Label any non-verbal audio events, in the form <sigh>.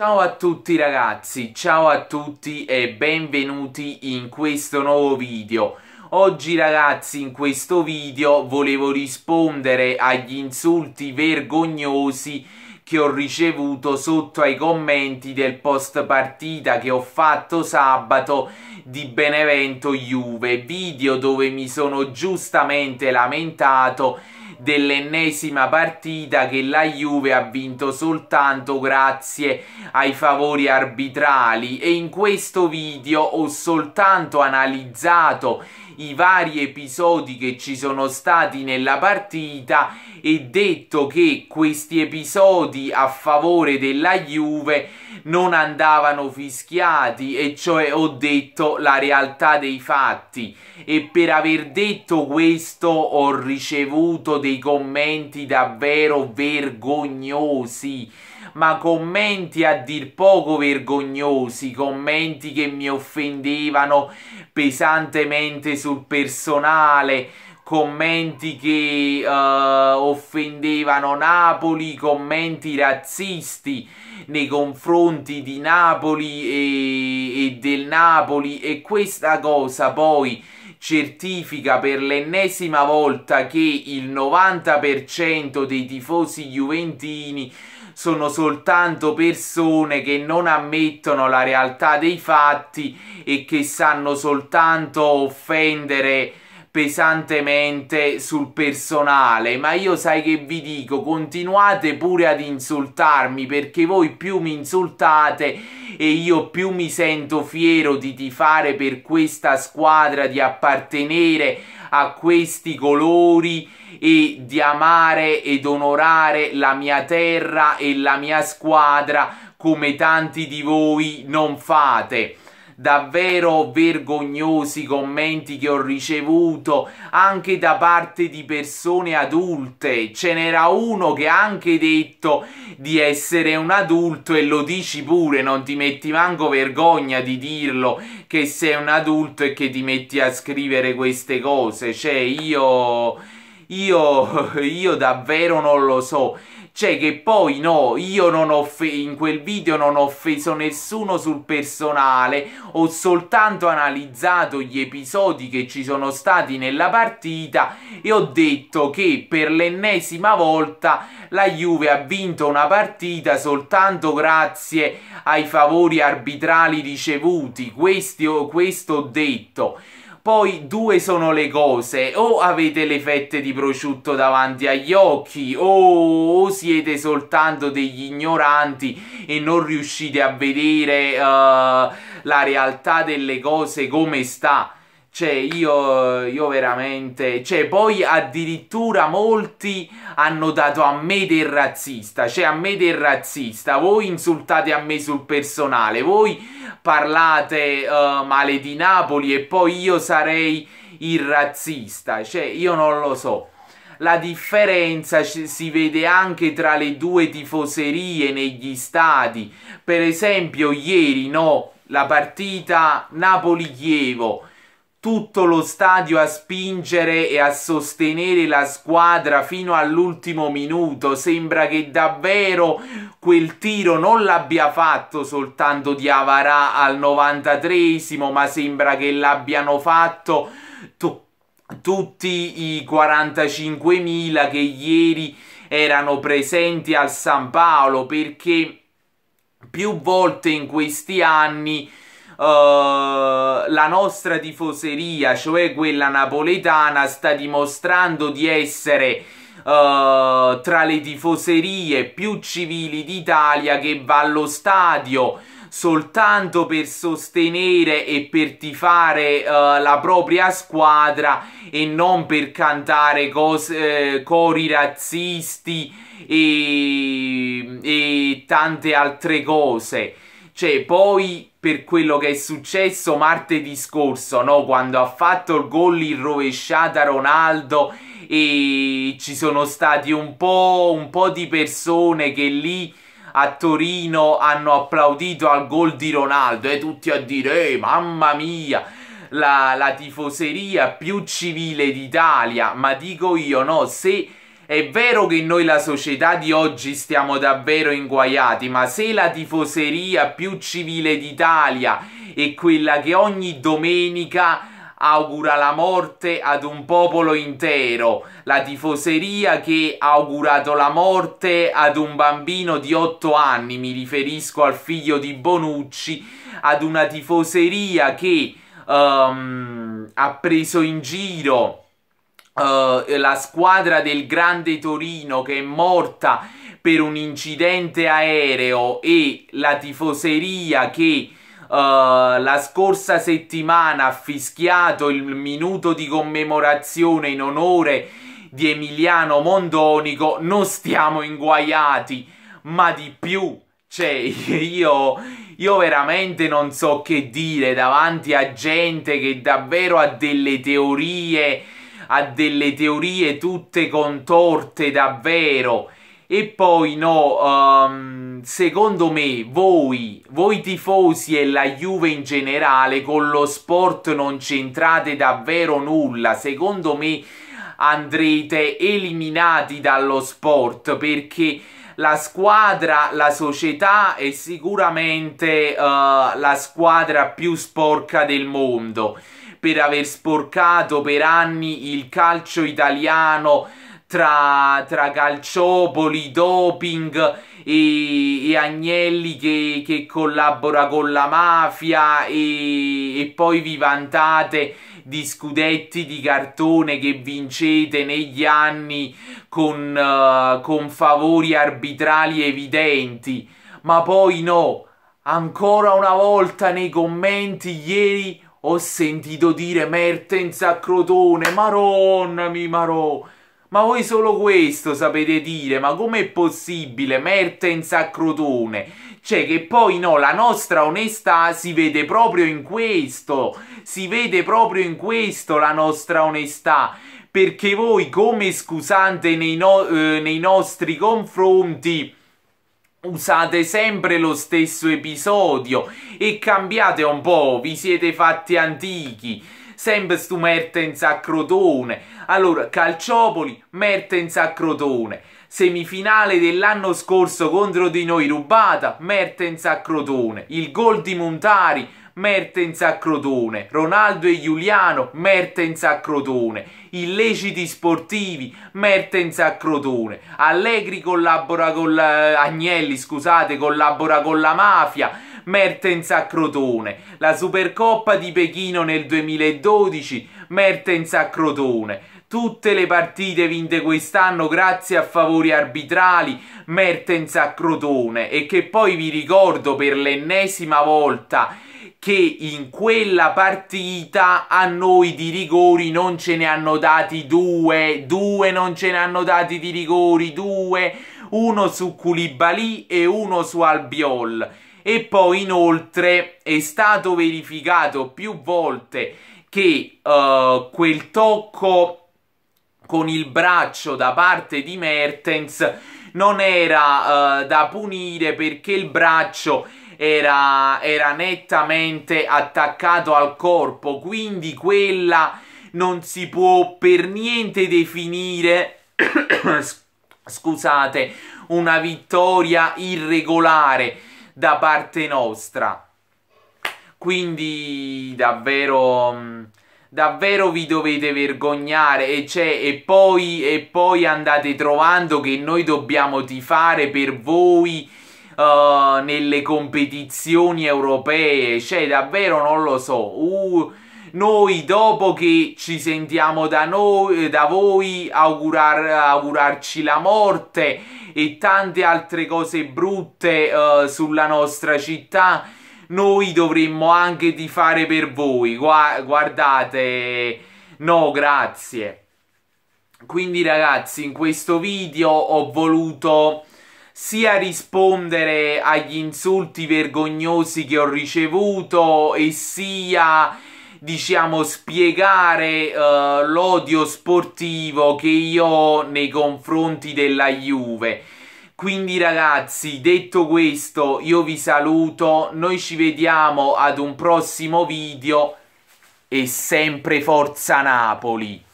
Ciao a tutti ragazzi, ciao a tutti e benvenuti in questo nuovo video. Oggi ragazzi in questo video volevo rispondere agli insulti vergognosi che ho ricevuto sotto ai commenti del post partita che ho fatto sabato di Benevento Juve, video dove mi sono giustamente lamentato dell'ennesima partita che la Juve ha vinto soltanto grazie ai favori arbitrali e in questo video ho soltanto analizzato i vari episodi che ci sono stati nella partita e detto che questi episodi a favore della Juve non andavano fischiati e cioè ho detto la realtà dei fatti e per aver detto questo ho ricevuto dei commenti davvero vergognosi ma commenti a dir poco vergognosi, commenti che mi offendevano pesantemente sul personale, commenti che uh, offendevano Napoli, commenti razzisti nei confronti di Napoli e, e del Napoli e questa cosa poi certifica per l'ennesima volta che il 90% dei tifosi juventini sono soltanto persone che non ammettono la realtà dei fatti e che sanno soltanto offendere pesantemente sul personale, ma io sai che vi dico, continuate pure ad insultarmi perché voi più mi insultate e io più mi sento fiero di tifare per questa squadra, di appartenere a questi colori e di amare ed onorare la mia terra e la mia squadra come tanti di voi non fate davvero vergognosi commenti che ho ricevuto anche da parte di persone adulte. Ce n'era uno che ha anche detto di essere un adulto e lo dici pure, non ti metti manco vergogna di dirlo che sei un adulto e che ti metti a scrivere queste cose. Cioè io... Io, <laughs> io davvero non lo so cioè che poi no, io non ho in quel video non ho offeso nessuno sul personale, ho soltanto analizzato gli episodi che ci sono stati nella partita e ho detto che per l'ennesima volta la Juve ha vinto una partita soltanto grazie ai favori arbitrali ricevuti, Questi, questo ho detto. Poi due sono le cose, o avete le fette di prosciutto davanti agli occhi, o siete soltanto degli ignoranti e non riuscite a vedere uh, la realtà delle cose come sta. Cioè, io, io veramente... Cioè, poi addirittura molti hanno dato a me del razzista. Cioè, a me del razzista. Voi insultate a me sul personale. Voi parlate uh, male di Napoli e poi io sarei il razzista. Cioè, io non lo so. La differenza si vede anche tra le due tifoserie negli stati. Per esempio, ieri, no, la partita Napoli-Chievo tutto lo stadio a spingere e a sostenere la squadra fino all'ultimo minuto. Sembra che davvero quel tiro non l'abbia fatto soltanto di Avarà al 93 ma sembra che l'abbiano fatto tutti i 45.000 che ieri erano presenti al San Paolo perché più volte in questi anni uh, la nostra tifoseria, cioè quella napoletana, sta dimostrando di essere uh, tra le tifoserie più civili d'Italia che va allo stadio soltanto per sostenere e per tifare uh, la propria squadra e non per cantare cose, eh, cori razzisti e, e tante altre cose. Cioè, poi per quello che è successo martedì scorso, no? quando ha fatto il gol in rovesciata Ronaldo e ci sono stati un po', un po' di persone che lì a Torino hanno applaudito al gol di Ronaldo e tutti a dire eh, mamma mia la, la tifoseria più civile d'Italia ma dico io no se è vero che noi la società di oggi stiamo davvero inguaiati, ma se la tifoseria più civile d'Italia è quella che ogni domenica augura la morte ad un popolo intero, la tifoseria che ha augurato la morte ad un bambino di 8 anni, mi riferisco al figlio di Bonucci, ad una tifoseria che um, ha preso in giro eh, la squadra del Grande Torino che è morta per un incidente aereo e la tifoseria che uh, la scorsa settimana ha fischiato il minuto di commemorazione in onore di Emiliano Mondonico, non stiamo inguaiati, ma di più, cioè <laughs> io, io veramente non so che dire davanti a gente che davvero ha delle teorie ha delle teorie tutte contorte davvero. E poi no, um, secondo me voi, voi tifosi e la Juve in generale con lo sport non c'entrate davvero nulla, secondo me andrete eliminati dallo sport perché la squadra, la società è sicuramente uh, la squadra più sporca del mondo per aver sporcato per anni il calcio italiano tra, tra calciopoli, doping e, e Agnelli che, che, collabora con la mafia e, e poi vi vantate di scudetti di cartone che vincete negli anni con, uh, con, favori arbitrali evidenti, ma poi no. Ancora una volta nei commenti ieri ho sentito dire Mertens a Crotone, maronna mi marò. Ma voi solo questo sapete dire, ma com'è possibile Mertens a Crotone? Cioè che poi no, la nostra onestà si vede proprio in questo, si vede proprio in questo la nostra onestà, perché voi come scusante nei, no eh, nei nostri confronti usate sempre lo stesso episodio e cambiate un po', vi siete fatti antichi. Sempre stu Mertens a Crotone. Allora, Calciopoli, Mertens a Crotone. Semifinale dell'anno scorso contro di noi rubata, Mertens a Crotone. Il gol di Montari, Mertens a Crotone, Ronaldo e Giuliano, Mertens a Crotone, illeciti sportivi, Mertens a Crotone, Allegri collabora con la... Eh, Agnelli, scusate, collabora con la mafia, Mertens a Crotone, la Supercoppa di Pechino nel 2012, Mertens a Crotone, tutte le partite vinte quest'anno grazie a favori arbitrali Mertens a Crotone e che poi vi ricordo per l'ennesima volta che in quella partita a noi di rigori non ce ne hanno dati due, due non ce ne hanno dati di rigori, due, uno su Koulibaly e uno su Albiol. E poi inoltre è stato verificato più volte che uh, quel tocco con il braccio da parte di Mertens non era uh, da punire perché il braccio era, era nettamente attaccato al corpo, quindi quella non si può per niente definire <coughs> scusate, una vittoria irregolare da parte nostra. Quindi davvero mm, Davvero vi dovete vergognare e, cioè, e, poi, e poi andate trovando che noi dobbiamo tifare per voi uh, nelle competizioni europee. Cioè, davvero non lo so. Uh, noi dopo che ci sentiamo da, noi, da voi augurar, augurarci la morte e tante altre cose brutte uh, sulla nostra città noi dovremmo anche fare per voi. Gua guardate, no, grazie. Quindi ragazzi, in questo video ho voluto sia rispondere agli insulti vergognosi che ho ricevuto e sia diciamo spiegare uh, l'odio sportivo che io ho nei confronti della Juve. Quindi ragazzi, detto questo, io vi saluto, noi ci vediamo ad un prossimo video e sempre Forza Napoli!